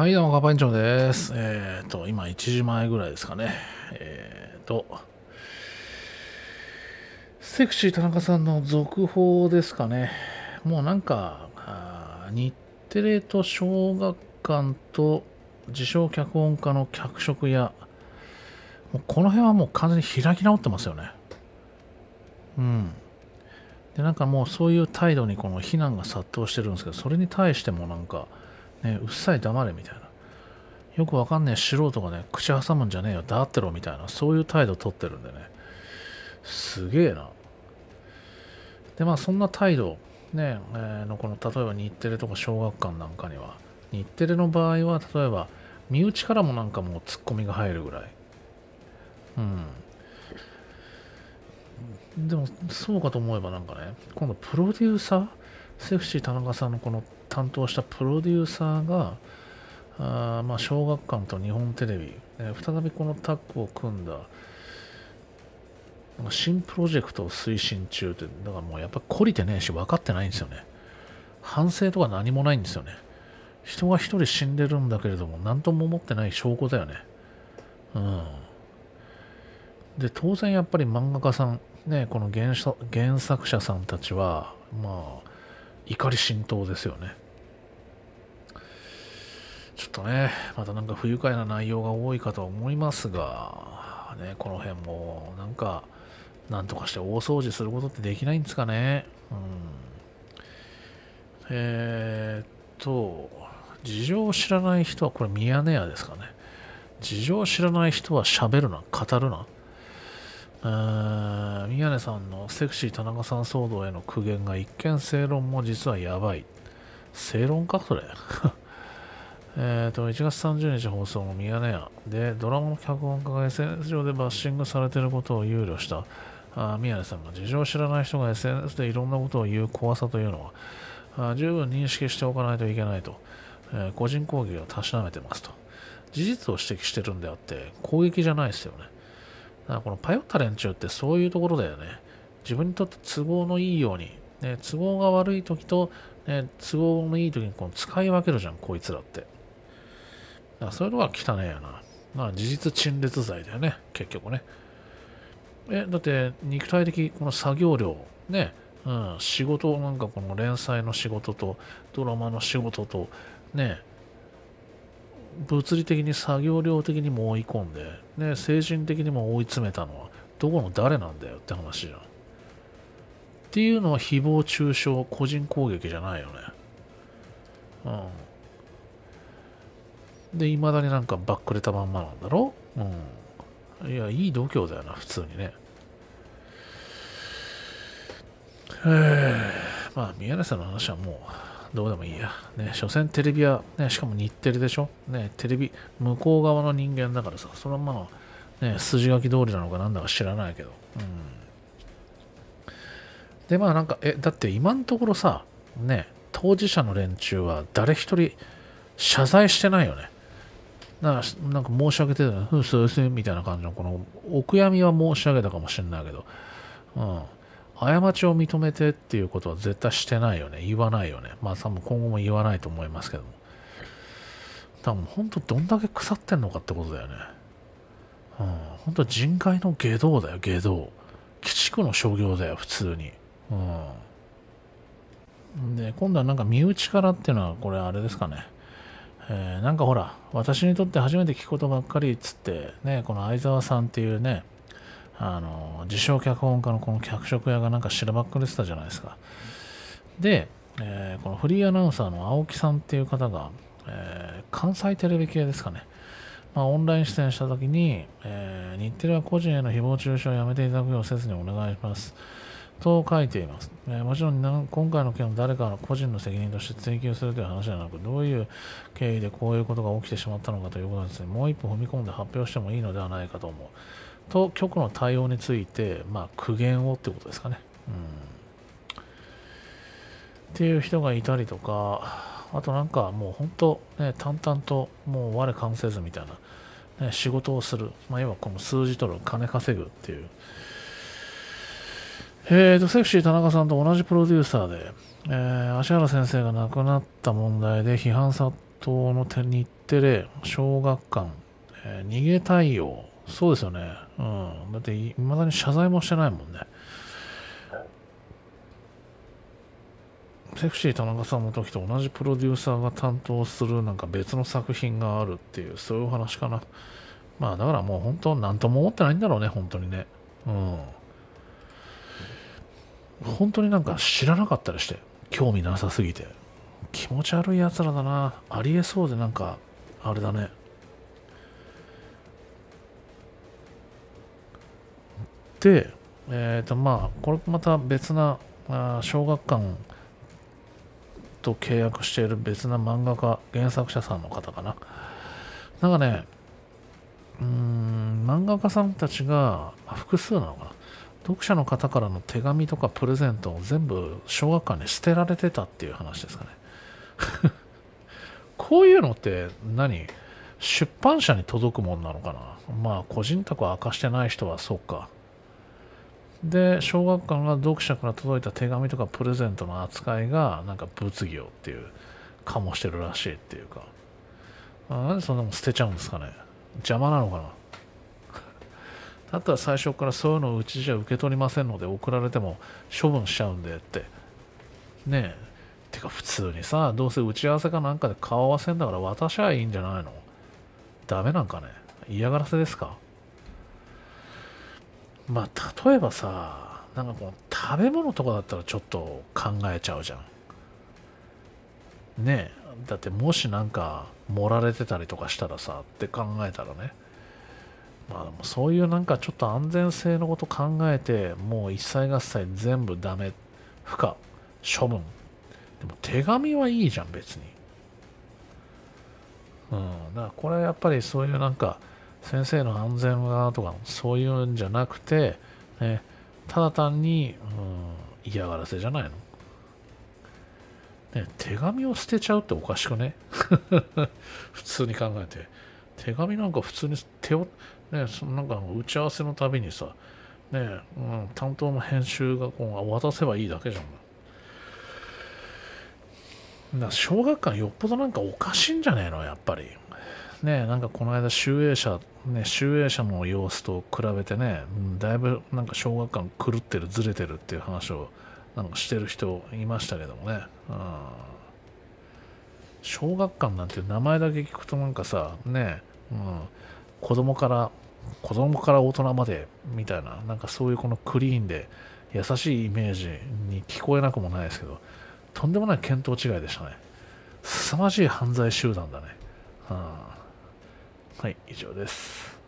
はい、どうも、カパンチョです。えっ、ー、と、今1時前ぐらいですかね。えっ、ー、と、セクシー田中さんの続報ですかね。もうなんか、日テレと小学館と自称脚本家の脚色や、もうこの辺はもう完全に開き直ってますよね。うん。で、なんかもうそういう態度にこの非難が殺到してるんですけど、それに対してもなんか、ね、うっさい黙れみたいな。よくわかんねえ素人がね、口挟むんじゃねえよ、だってろみたいな、そういう態度をとってるんでね。すげえな。で、まあそんな態度、ね、えー、のこの、例えば日テレとか小学館なんかには、日テレの場合は、例えば、身内からもなんかもうツッコミが入るぐらい。うん。でもそうかと思えばなんかね今度プロデューサーセクシー田中さんのこの担当したプロデューサーがあーまあ小学館と日本テレビ、えー、再びこのタッグを組んだ新プロジェクトを推進中ってだからもうやっぱ懲りてねえし分かってないんですよね反省とか何もないんですよね人が一人死んでるんだけれども何とも思ってない証拠だよねうんで当然やっぱり漫画家さんねこの原原作者さんたちはまあ怒り心頭ですよねっとね、またなんか不愉快な内容が多いかと思いますが、ね、この辺もなんか、なんとかして大掃除することってできないんですかね。うん、えー、っと、事情を知らない人は、これミヤネ屋ですかね。事情を知らない人は喋るな、語るな。宮根さんのセクシー田中さん騒動への苦言が一見正論も実はやばい。正論かそれえっ、ー、と、1月30日放送のミヤネ屋で、ドラマの脚本家が SNS 上でバッシングされていることを憂慮したあ宮根さんが事情を知らない人が SNS でいろんなことを言う怖さというのはあ十分認識しておかないといけないと、えー、個人攻撃をたしなめてますと事実を指摘してるんであって攻撃じゃないですよねだからこのパヨった連中ってそういうところだよね自分にとって都合のいいように、ね、都合が悪い時と、ね、都合のいい時にこの使い分けるじゃんこいつらってからそういうのが汚ねえよな。まあ、事実陳列罪だよね、結局ね。え、だって、肉体的、この作業量、ね、うん、仕事、なんかこの連載の仕事と、ドラマの仕事と、ね、物理的に作業量的にも追い込んで、ね、精神的にも追い詰めたのは、どこの誰なんだよって話じゃん。っていうのは、誹謗中傷、個人攻撃じゃないよね。うん。で、いまだになんかバックれたまんまなんだろうん。いや、いい度胸だよな、普通にね。えまあ、宮根さんの話はもう、どうでもいいや。ね、所詮テレビは、ね、しかも日テレでしょね、テレビ、向こう側の人間だからさ、そのままね、筋書き通りなのかなんだか知らないけど。うん。で、まあなんか、え、だって今のところさ、ね、当事者の連中は誰一人謝罪してないよね。なんかなんか申し上げてたうん、そうですね、みたいな感じの、この、お悔やみは申し上げたかもしれないけど、うん、過ちを認めてっていうことは絶対してないよね、言わないよね。まあ、多分今後も言わないと思いますけども。多分本当どんだけ腐ってんのかってことだよね。うん、本当人海の下道だよ、下道。鬼畜の商業だよ、普通に。うん。で、今度はなんか身内からっていうのは、これあれですかね。えー、なんかほら私にとって初めて聞くことばっかりっつってねこの相沢さんっていうねあの自称脚本家のこの脚色屋がなんか白らばっくれてたじゃないですかで、えー、このフリーアナウンサーの青木さんっていう方が、えー、関西テレビ系ですかねまあ、オンライン出演した時に、えー、日テレは個人への誹謗中傷をやめていただくようせずにお願いします。と書いています。えー、もちろん今回の件を誰かの個人の責任として追及するという話ではなく、どういう経緯でこういうことが起きてしまったのかということんですね。もう一歩踏み込んで発表してもいいのではないかと思う。と、局の対応について、まあ、苦言をということですかね。うんっていう人がいたりとか、あとなんかもう本当、ね、淡々ともう我関せずみたいな、ね、仕事をする、まあ、要はこの数字取る、金稼ぐっていう、えーと、セクシー田中さんと同じプロデューサーで、えー、芦原先生が亡くなった問題で批判殺到の手日テレ、小学館、えー、逃げ対応、そうですよね。うん。だって、いまだに謝罪もしてないもんね。セクシー田中さんの時と同じプロデューサーが担当するなんか別の作品があるっていう、そういう話かな。まあだからもう本当、何とも思ってないんだろうね、本当にね。うん。本当になんか知らなかったりして興味なさすぎて気持ち悪いやつらだなありえそうでなんかあれだねでえっ、ー、とまあこれまた別なあ小学館と契約している別な漫画家原作者さんの方かななんかねうん漫画家さんたちが複数なのかな読者の方からの手紙とかプレゼントを全部小学館に捨てられてたっていう話ですかね こういうのって何出版社に届くもんなのかなまあ個人宅は明かしてない人はそっかで小学館が読者から届いた手紙とかプレゼントの扱いがなんか物議をっていうかもしてるらしいっていうかなんでそんなもん捨てちゃうんですかね邪魔なのかなだったら最初からそういうのをうちじゃ受け取りませんので送られても処分しちゃうんでってねえてか普通にさどうせ打ち合わせかなんかで顔合わせんだから渡しゃいいんじゃないのダメなんかね嫌がらせですかまあ例えばさなんかこう食べ物とかだったらちょっと考えちゃうじゃんねえだってもしなんか盛られてたりとかしたらさって考えたらねまあ、そういうなんかちょっと安全性のこと考えてもう一切合切全部ダメ不可処分でも手紙はいいじゃん別にうんだからこれはやっぱりそういうなんか先生の安全がとかそういうんじゃなくて、ね、ただ単に、うん、嫌がらせじゃないのね、手紙を捨てちゃうっておかしくね 普通に考えて。手紙なんか普通に手を、ね、そのなんか打ち合わせのたびにさ、ねうん、担当の編集がこう渡せばいいだけじゃん。な小学館よっぽどなんかおかしいんじゃねえのやっぱり。ねなんかこの間集英社、ね、集英社の様子と比べてね、うん、だいぶなんか小学館狂ってるずれてるっていう話をなんかしてる人いましたけどもね、うん、小学館なんて名前だけ聞くとなんかさねうん、子供から子供から大人までみたいななんかそういうこのクリーンで優しいイメージに聞こえなくもないですけどとんでもない見当違いでしたね凄まじい犯罪集団だね、うん、はい以上です